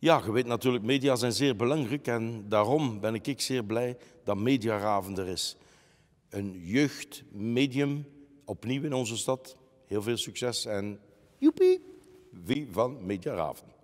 Ja, je weet natuurlijk, media zijn zeer belangrijk en daarom ben ik zeer blij dat Raven er is. Een jeugdmedium, opnieuw in onze stad. Heel veel succes en joepie, wie van Mediaraven.